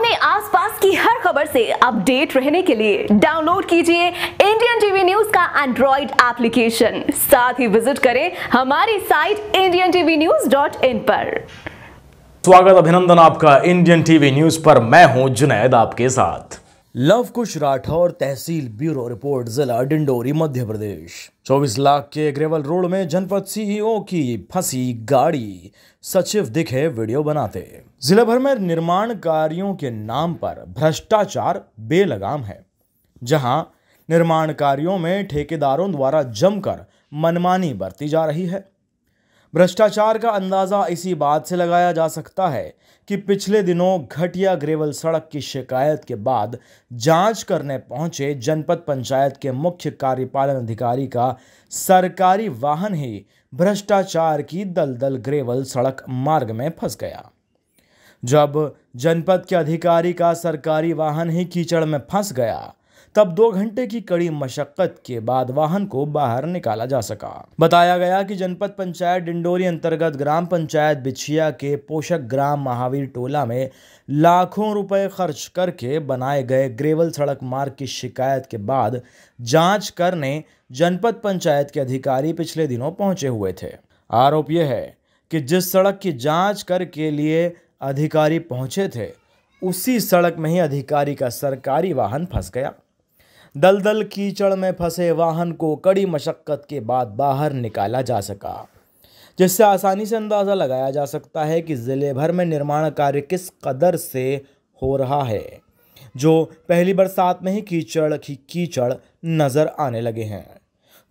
अपने आसपास की हर खबर से अपडेट रहने के लिए डाउनलोड कीजिए इंडियन टीवी न्यूज का एंड्रॉइड एप्लीकेशन साथ ही विजिट करें हमारी site Indian TV news dot in पर स्वागत अभिनंदन आपका इंडियन टीवी न्यूज पर मैं हूं जुनैद आपके साथ लव कुश राठौर तहसील ब्यूरो रिपोर्ट जिला डिंडोरी मध्य प्रदेश 24 लाख के ग्रेवल रोड में जनपद सीईओ की फंसी गाड़ी सचिव दिखे वीडियो बनाते जिला भर में निर्माण कार्यों के नाम पर भ्रष्टाचार बेलगाम है जहां निर्माण कार्यों में ठेकेदारों द्वारा जमकर मनमानी बरती जा रही है भ्रष्टाचार का अंदाज़ा इसी बात से लगाया जा सकता है कि पिछले दिनों घटिया ग्रेवल सड़क की शिकायत के बाद जांच करने पहुंचे जनपद पंचायत के मुख्य कार्यपालन अधिकारी का सरकारी वाहन ही भ्रष्टाचार की दलदल ग्रेवल सड़क मार्ग में फंस गया जब जनपद के अधिकारी का सरकारी वाहन ही कीचड़ में फंस गया तब दो घंटे की कड़ी मशक्कत के बाद वाहन को बाहर निकाला जा सका बताया गया कि जनपद पंचायत डिंडोरी अंतर्गत ग्राम पंचायत बिछिया के पोषक ग्राम महावीर टोला में लाखों रुपए खर्च करके बनाए गए ग्रेवल सड़क मार्ग की शिकायत के बाद जांच करने जनपद पंचायत के अधिकारी पिछले दिनों पहुंचे हुए थे आरोप यह है कि जिस सड़क की जांच कर के लिए अधिकारी पहुंचे थे उसी सड़क में ही अधिकारी का सरकारी वाहन फंस गया दलदल कीचड़ में फंसे वाहन को कड़ी मशक्क़त के बाद बाहर निकाला जा सका जिससे आसानी से अंदाज़ा लगाया जा सकता है कि ज़िले भर में निर्माण कार्य किस कदर से हो रहा है जो पहली बरसात में ही कीचड़ की कीचड़ नज़र आने लगे हैं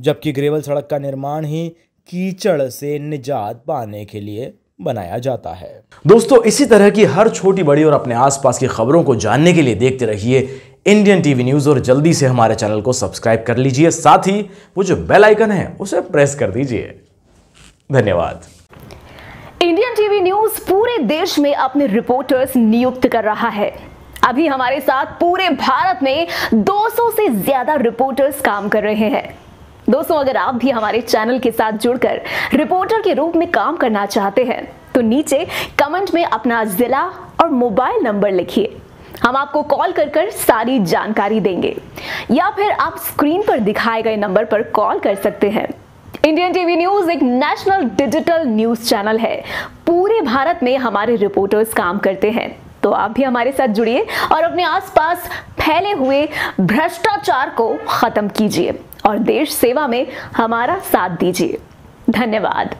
जबकि ग्रेवल सड़क का निर्माण ही कीचड़ से निजात पाने के लिए बनाया जाता है दोस्तों इसी तरह की हर छोटी बड़ी और अपने आसपास की खबरों को जानने के लिए देखते रहिए इंडियन टीवी न्यूज़ और जल्दी से हमारे चैनल को सब्सक्राइब कर लीजिए साथ ही वो जो बेल आइकन है उसे प्रेस कर दीजिए धन्यवाद इंडियन टीवी न्यूज़ पूरे देश में अपने रिपोर्टर्स नियुक्त कर रहा है अभी हमारे साथ पूरे भारत में 200 से ज्यादा रिपोर्टर्स काम कर रहे हैं दोस्तों अगर आप भी हमारे चैनल के साथ जुड़कर रिपोर्टर के रूप में काम करना चाहते हैं तो नीचे कमेंट में अपना जिला और मोबाइल नंबर लिखिए हम आपको कॉल कर कर सारी जानकारी देंगे या फिर आप स्क्रीन पर दिखाए गए नंबर पर कॉल कर सकते हैं इंडियन टीवी न्यूज एक नेशनल डिजिटल न्यूज चैनल है पूरे भारत में हमारे रिपोर्टर्स काम करते हैं तो आप भी हमारे साथ जुड़िए और अपने आसपास फैले हुए भ्रष्टाचार को खत्म कीजिए और देश सेवा में हमारा साथ दीजिए धन्यवाद